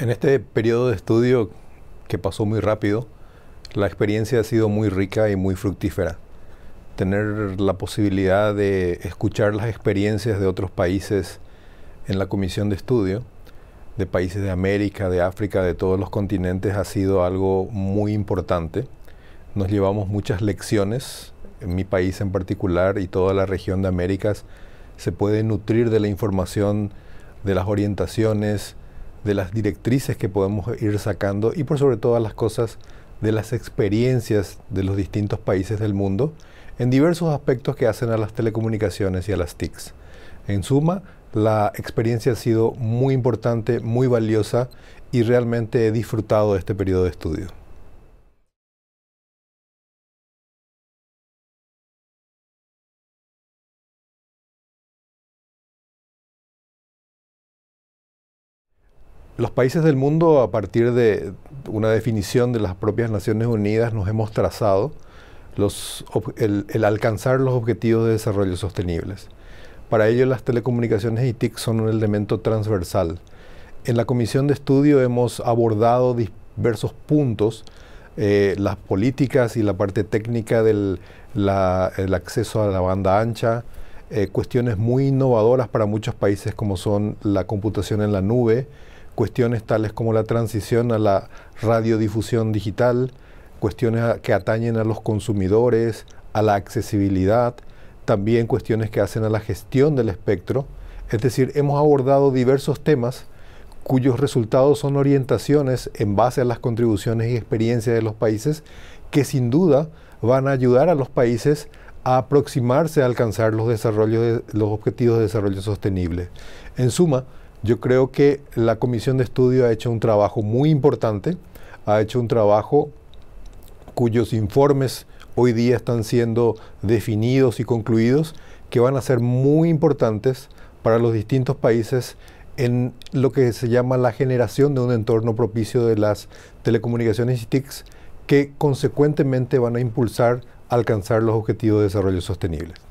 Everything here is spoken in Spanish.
En este periodo de estudio que pasó muy rápido, la experiencia ha sido muy rica y muy fructífera. Tener la posibilidad de escuchar las experiencias de otros países en la comisión de estudio, de países de América, de África, de todos los continentes, ha sido algo muy importante. Nos llevamos muchas lecciones, en mi país en particular y toda la región de Américas se puede nutrir de la información, de las orientaciones, de las directrices que podemos ir sacando y por sobre todas las cosas de las experiencias de los distintos países del mundo en diversos aspectos que hacen a las telecomunicaciones y a las TICs. En suma, la experiencia ha sido muy importante, muy valiosa y realmente he disfrutado de este periodo de estudio. Los países del mundo, a partir de una definición de las propias Naciones Unidas, nos hemos trazado los, el, alcanzar los objetivos de desarrollo sostenibles. Para ello, las telecomunicaciones y TIC son un elemento transversal. En la comisión de estudio hemos abordado diversos puntos, eh, las políticas y la parte técnica del el acceso a la banda ancha, eh, cuestiones muy innovadoras para muchos países como son la computación en la nube, cuestiones tales como la transición a la radiodifusión digital, cuestiones que atañen a los consumidores, a la accesibilidad, también cuestiones que hacen a la gestión del espectro. Es decir, hemos abordado diversos temas cuyos resultados son orientaciones en base a las contribuciones y experiencias de los países que sin duda van a ayudar a los países a aproximarse a alcanzar los, objetivos de desarrollo sostenible. En suma, yo creo que la comisión de estudio ha hecho un trabajo muy importante, ha hecho un trabajo cuyos informes hoy día están siendo definidos y concluidos, que van a ser muy importantes para los distintos países en lo que se llama la generación de un entorno propicio de las telecomunicaciones y TICs, que consecuentemente van a impulsar alcanzar los objetivos de desarrollo sostenible.